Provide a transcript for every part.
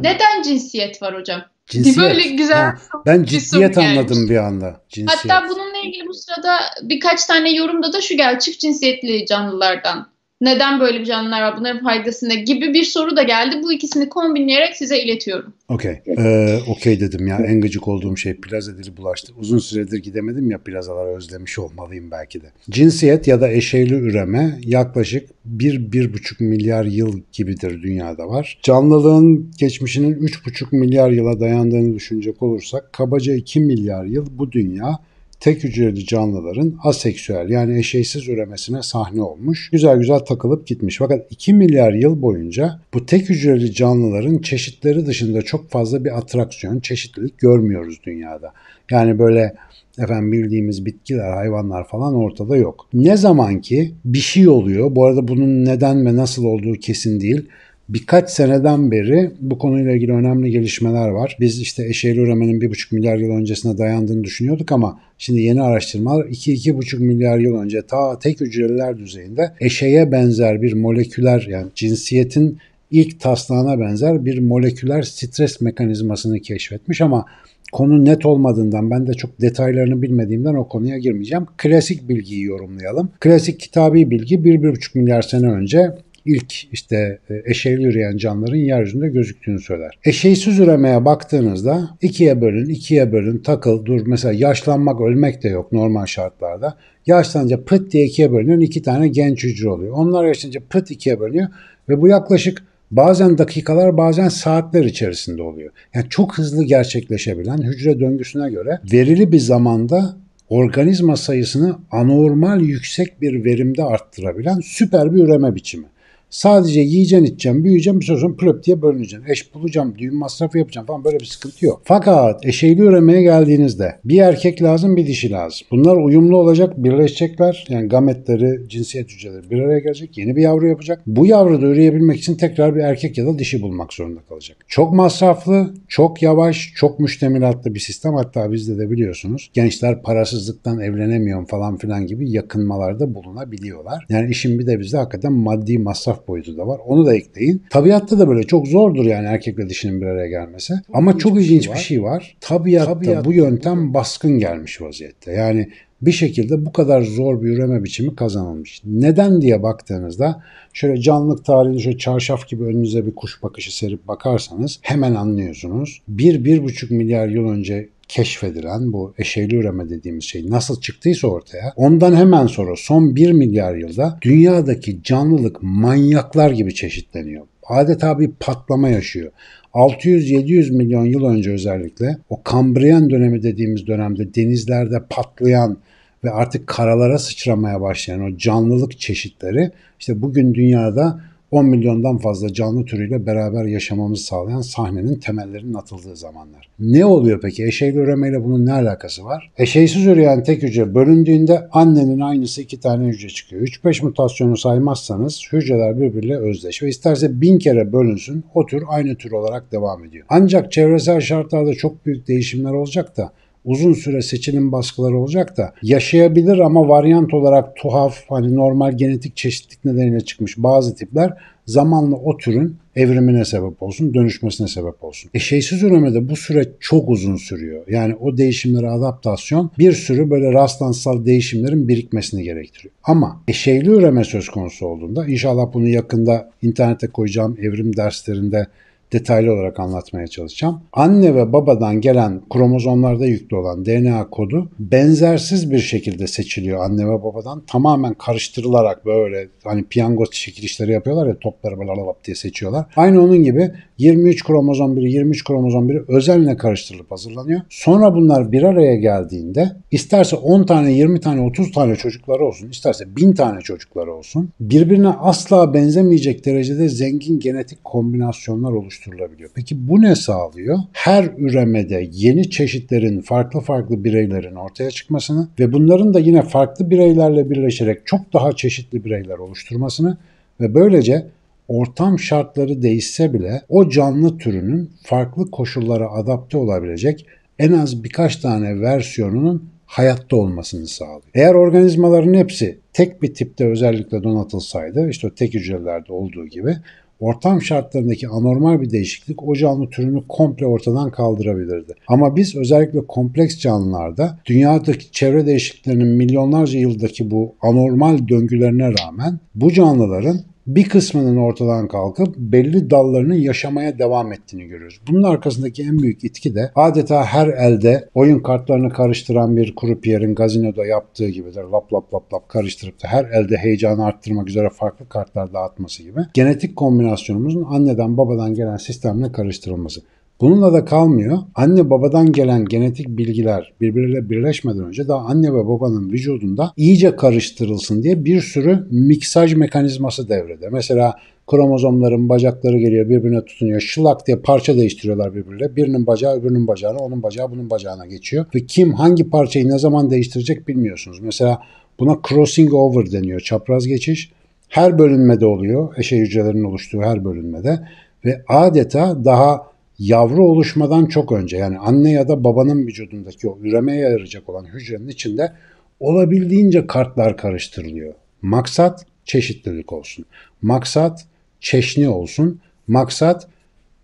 Neden cinsiyet var hocam? Cinsiyet. Böyle güzel. Ha, ben ciddiyet anladım bir anda. Cinsiyet. Hatta bununla ilgili bu sırada birkaç tane yorumda da şu gel çift cinsiyetli canlılardan neden böyle bir canlılar var? Bunların faydası ne? Gibi bir soru da geldi. Bu ikisini kombinleyerek size iletiyorum. Okey. Ee, Okey dedim ya. En gıcık olduğum şey plaza dili bulaştı. Uzun süredir gidemedim ya plazalara özlemiş olmalıyım belki de. Cinsiyet ya da eşeyli üreme yaklaşık 1-1,5 milyar yıl gibidir dünyada var. Canlılığın geçmişinin 3,5 milyar yıla dayandığını düşünecek olursak kabaca 2 milyar yıl bu dünya tek hücreli canlıların aseksüel yani eşeysiz üremesine sahne olmuş. Güzel güzel takılıp gitmiş. Fakat 2 milyar yıl boyunca bu tek hücreli canlıların çeşitleri dışında çok fazla bir atraksiyon, çeşitlilik görmüyoruz dünyada. Yani böyle efendim bildiğimiz bitkiler, hayvanlar falan ortada yok. Ne zaman ki bir şey oluyor, bu arada bunun neden ve nasıl olduğu kesin değil birkaç seneden beri bu konuyla ilgili önemli gelişmeler var. Biz işte eşeğli üremenin bir buçuk milyar yıl öncesine dayandığını düşünüyorduk ama Şimdi yeni araştırmalar 2-2,5 milyar yıl önce ta tek hücreler düzeyinde eşeğe benzer bir moleküler yani cinsiyetin ilk taslağına benzer bir moleküler stres mekanizmasını keşfetmiş ama konu net olmadığından ben de çok detaylarını bilmediğimden o konuya girmeyeceğim. Klasik bilgiyi yorumlayalım. Klasik kitabi bilgi 1-1,5 milyar sene önce ilk işte e, eşeğli üreyen canlıların yeryüzünde gözüktüğünü söyler. Eşeğsiz üremeye baktığınızda ikiye bölün, ikiye bölün, takıl, dur. Mesela yaşlanmak, ölmek de yok normal şartlarda. Yaşlanınca pıt diye ikiye bölünüyor, iki tane genç hücre oluyor. Onlar yaşlanınca pıt ikiye bölünüyor ve bu yaklaşık bazen dakikalar bazen saatler içerisinde oluyor. Yani çok hızlı gerçekleşebilen hücre döngüsüne göre verili bir zamanda organizma sayısını anormal yüksek bir verimde arttırabilen süper bir üreme biçimi. Sadece yiyeceksin içeceksin, büyüyeceksin bir süre sonra plöp diye bölüneceksin. Eş bulacağım, düğün masrafı yapacağım falan böyle bir sıkıntı yok. Fakat eşeğli üremeye geldiğinizde bir erkek lazım bir dişi lazım. Bunlar uyumlu olacak, birleşecekler. Yani gametleri, cinsiyet hücreleri bir araya gelecek. Yeni bir yavru yapacak. Bu yavru da üreyebilmek için tekrar bir erkek ya da dişi bulmak zorunda kalacak. Çok masraflı, çok yavaş, çok müştemilatlı bir sistem. Hatta bizde de biliyorsunuz gençler parasızlıktan evlenemiyorum falan filan gibi yakınmalarda bulunabiliyorlar. Yani işin bir de bizde hakikaten maddi masraf boyutu da var. Onu da ekleyin. Tabiatta da böyle çok zordur yani erkekle dişinin bir araya gelmesi. Çok Ama ilginç çok bir şey ilginç şey bir şey var. Tabiatta, Tabiatta bu yöntem baskın gelmiş vaziyette. Yani bir şekilde bu kadar zor bir üreme biçimi kazanılmış. Neden diye baktığınızda şöyle canlılık tarihini şöyle çarşaf gibi önünüze bir kuş bakışı serip bakarsanız hemen anlıyorsunuz. 1-1,5 milyar yıl önce keşfedilen bu eşeyli üreme dediğimiz şey nasıl çıktıysa ortaya ondan hemen sonra son 1 milyar yılda dünyadaki canlılık manyaklar gibi çeşitleniyor. Adeta bir patlama yaşıyor. 600-700 milyon yıl önce özellikle o Kambriyen dönemi dediğimiz dönemde denizlerde patlayan ve artık karalara sıçramaya başlayan o canlılık çeşitleri işte bugün dünyada 10 milyondan fazla canlı türüyle beraber yaşamamızı sağlayan sahnenin temellerinin atıldığı zamanlar. Ne oluyor peki? Eşeğli üremeyle bunun ne alakası var? Eşeğsiz üreyen tek hücre bölündüğünde annenin aynısı iki tane hücre çıkıyor. 3-5 mutasyonu saymazsanız hücreler birbiriyle özdeş ve isterse bin kere bölünsün o tür aynı tür olarak devam ediyor. Ancak çevresel şartlarda çok büyük değişimler olacak da uzun süre seçilim baskıları olacak da yaşayabilir ama varyant olarak tuhaf hani normal genetik çeşitlilik nedeniyle çıkmış bazı tipler zamanla o türün evrimine sebep olsun, dönüşmesine sebep olsun. E şeysiz üremede bu süre çok uzun sürüyor. Yani o değişimlere adaptasyon bir sürü böyle rastlantısal değişimlerin birikmesini gerektiriyor. Ama eşeyli üreme söz konusu olduğunda inşallah bunu yakında internete koyacağım evrim derslerinde detaylı olarak anlatmaya çalışacağım. Anne ve babadan gelen kromozomlarda yüklü olan DNA kodu benzersiz bir şekilde seçiliyor anne ve babadan. Tamamen karıştırılarak böyle hani piyango çekilişleri yapıyorlar ya topları böyle alalap diye seçiyorlar. Aynı onun gibi 23 kromozom biri 23 kromozom biri özenle karıştırılıp hazırlanıyor. Sonra bunlar bir araya geldiğinde isterse 10 tane 20 tane 30 tane çocukları olsun isterse 1000 tane çocukları olsun birbirine asla benzemeyecek derecede zengin genetik kombinasyonlar oluşturuyor oluşturulabiliyor. Peki bu ne sağlıyor? Her üremede yeni çeşitlerin farklı farklı bireylerin ortaya çıkmasını ve bunların da yine farklı bireylerle birleşerek çok daha çeşitli bireyler oluşturmasını ve böylece ortam şartları değişse bile o canlı türünün farklı koşullara adapte olabilecek en az birkaç tane versiyonunun hayatta olmasını sağlıyor. Eğer organizmaların hepsi tek bir tipte özellikle donatılsaydı işte o tek hücrelerde olduğu gibi Ortam şartlarındaki anormal bir değişiklik o canlı türünü komple ortadan kaldırabilirdi. Ama biz özellikle kompleks canlılarda dünyadaki çevre değişikliklerinin milyonlarca yıldaki bu anormal döngülerine rağmen bu canlıların bir kısmının ortadan kalkıp belli dallarının yaşamaya devam ettiğini görüyoruz. Bunun arkasındaki en büyük itki de adeta her elde oyun kartlarını karıştıran bir krupiyer'in gazinoda yaptığı gibidir. Lap lap lap lap karıştırıp da her elde heyecanı arttırmak üzere farklı kartlar dağıtması gibi. Genetik kombinasyonumuzun anneden babadan gelen sistemle karıştırılması. Bununla da kalmıyor. Anne babadan gelen genetik bilgiler birbiriyle birleşmeden önce daha anne ve babanın vücudunda iyice karıştırılsın diye bir sürü miksaj mekanizması devrede. Mesela kromozomların bacakları geliyor birbirine tutunuyor. Şılak diye parça değiştiriyorlar birbirle. Birinin bacağı öbürünün bacağına, onun bacağı bunun bacağına geçiyor. Ve kim hangi parçayı ne zaman değiştirecek bilmiyorsunuz. Mesela buna crossing over deniyor. Çapraz geçiş. Her bölünmede oluyor. Eşey hücrelerinin oluştuğu her bölünmede. Ve adeta daha yavru oluşmadan çok önce yani anne ya da babanın vücudundaki o üremeye yarayacak olan hücrenin içinde olabildiğince kartlar karıştırılıyor. Maksat çeşitlilik olsun. Maksat çeşni olsun. Maksat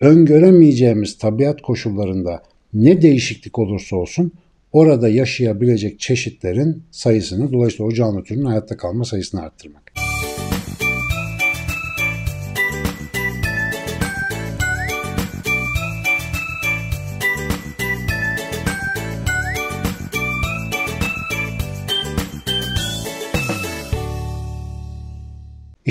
öngöremeyeceğimiz tabiat koşullarında ne değişiklik olursa olsun orada yaşayabilecek çeşitlerin sayısını dolayısıyla o canlı türünün hayatta kalma sayısını arttırmak.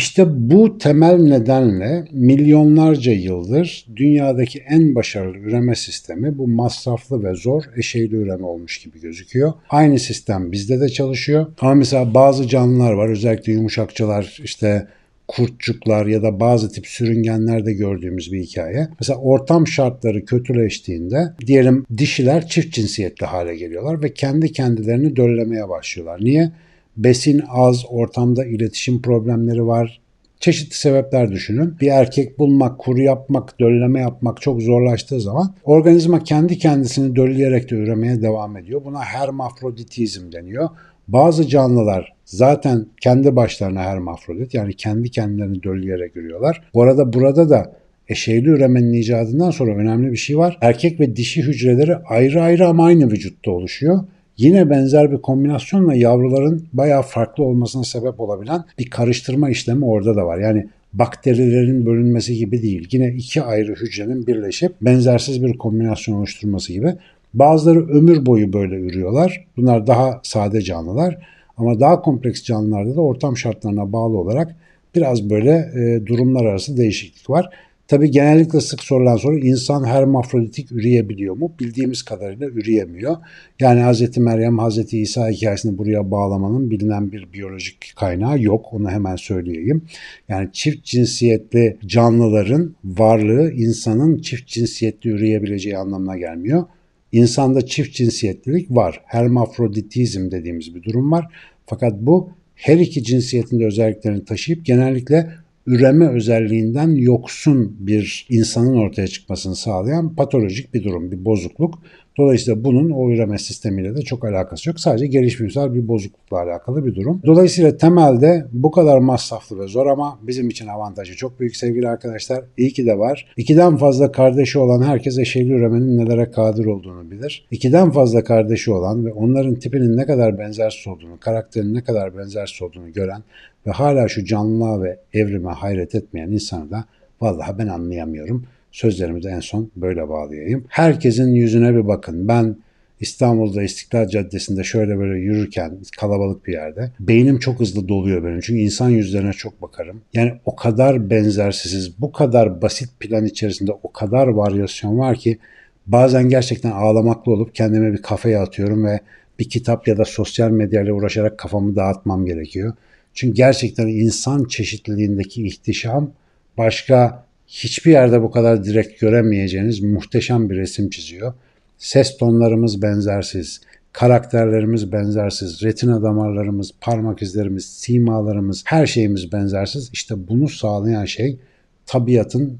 İşte bu temel nedenle milyonlarca yıldır dünyadaki en başarılı üreme sistemi bu masraflı ve zor eşeğli üreme olmuş gibi gözüküyor. Aynı sistem bizde de çalışıyor. Ama mesela bazı canlılar var özellikle yumuşakçılar işte kurtçuklar ya da bazı tip sürüngenlerde gördüğümüz bir hikaye. Mesela ortam şartları kötüleştiğinde diyelim dişiler çift cinsiyetli hale geliyorlar ve kendi kendilerini döllemeye başlıyorlar. Niye? besin az, ortamda iletişim problemleri var. Çeşitli sebepler düşünün. Bir erkek bulmak, kuru yapmak, dölleme yapmak çok zorlaştığı zaman organizma kendi kendisini dölleyerek de üremeye devam ediyor. Buna hermafroditizm deniyor. Bazı canlılar zaten kendi başlarına hermafrodit yani kendi kendilerini dölleyerek ürüyorlar. Bu arada burada da eşeyli üremenin icadından sonra önemli bir şey var. Erkek ve dişi hücreleri ayrı ayrı ama aynı vücutta oluşuyor yine benzer bir kombinasyonla yavruların bayağı farklı olmasına sebep olabilen bir karıştırma işlemi orada da var. Yani bakterilerin bölünmesi gibi değil. Yine iki ayrı hücrenin birleşip benzersiz bir kombinasyon oluşturması gibi. Bazıları ömür boyu böyle ürüyorlar. Bunlar daha sade canlılar. Ama daha kompleks canlılarda da ortam şartlarına bağlı olarak biraz böyle e, durumlar arası değişiklik var. Tabi genellikle sık sorulan soru insan hermafroditik üreyebiliyor mu? Bildiğimiz kadarıyla üreyemiyor. Yani Hz. Meryem, Hz. İsa hikayesini buraya bağlamanın bilinen bir biyolojik kaynağı yok. Onu hemen söyleyeyim. Yani çift cinsiyetli canlıların varlığı insanın çift cinsiyetli üreyebileceği anlamına gelmiyor. İnsanda çift cinsiyetlilik var. Hermafroditizm dediğimiz bir durum var. Fakat bu her iki cinsiyetin de özelliklerini taşıyıp genellikle üreme özelliğinden yoksun bir insanın ortaya çıkmasını sağlayan patolojik bir durum, bir bozukluk. Dolayısıyla bunun o üreme sistemiyle de çok alakası yok. Sadece gelişmişsel bir bozuklukla alakalı bir durum. Dolayısıyla temelde bu kadar masraflı ve zor ama bizim için avantajı çok büyük sevgili arkadaşlar. İyi ki de var. İkiden fazla kardeşi olan herkes eşeğli üremenin nelere kadir olduğunu bilir. İkiden fazla kardeşi olan ve onların tipinin ne kadar benzersiz olduğunu, karakterinin ne kadar benzersiz olduğunu gören ve hala şu canlılığa ve evrime hayret etmeyen insanı da vallahi ben anlayamıyorum. Sözlerimizi en son böyle bağlayayım. Herkesin yüzüne bir bakın. Ben İstanbul'da İstiklal Caddesi'nde şöyle böyle yürürken kalabalık bir yerde beynim çok hızlı doluyor benim. Çünkü insan yüzlerine çok bakarım. Yani o kadar benzersiz, bu kadar basit plan içerisinde o kadar varyasyon var ki bazen gerçekten ağlamaklı olup kendime bir kafeye atıyorum ve bir kitap ya da sosyal medyayla uğraşarak kafamı dağıtmam gerekiyor. Çünkü gerçekten insan çeşitliliğindeki ihtişam başka hiçbir yerde bu kadar direkt göremeyeceğiniz muhteşem bir resim çiziyor. Ses tonlarımız benzersiz, karakterlerimiz benzersiz, retina damarlarımız, parmak izlerimiz, simalarımız, her şeyimiz benzersiz. İşte bunu sağlayan şey tabiatın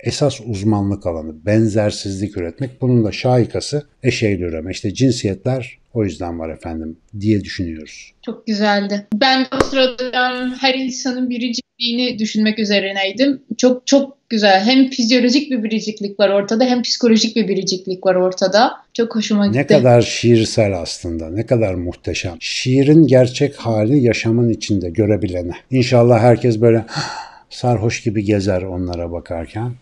esas uzmanlık alanı benzersizlik üretmek. Bunun da şahikası eşeğli üreme. İşte cinsiyetler o yüzden var efendim diye düşünüyoruz. Çok güzeldi. Ben o sırada her insanın biricikliğini düşünmek üzerineydim. Çok çok güzel. Hem fizyolojik bir biriciklik var ortada hem psikolojik bir biriciklik var ortada. Çok hoşuma gitti. Ne kadar şiirsel aslında. Ne kadar muhteşem. Şiirin gerçek hali yaşamın içinde görebilene. İnşallah herkes böyle sarhoş gibi gezer onlara bakarken.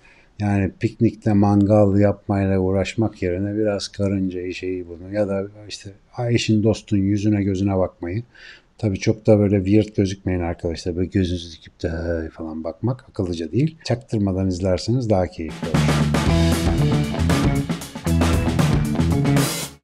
Yani piknikte mangal yapmayla uğraşmak yerine biraz karıncayı şeyi bunu ya da işte eşin dostun yüzüne gözüne bakmayı. Tabii çok da böyle weird gözükmeyin arkadaşlar. Böyle gözünüzü dikip de falan bakmak akıllıca değil. Çaktırmadan izlerseniz daha keyifli olur.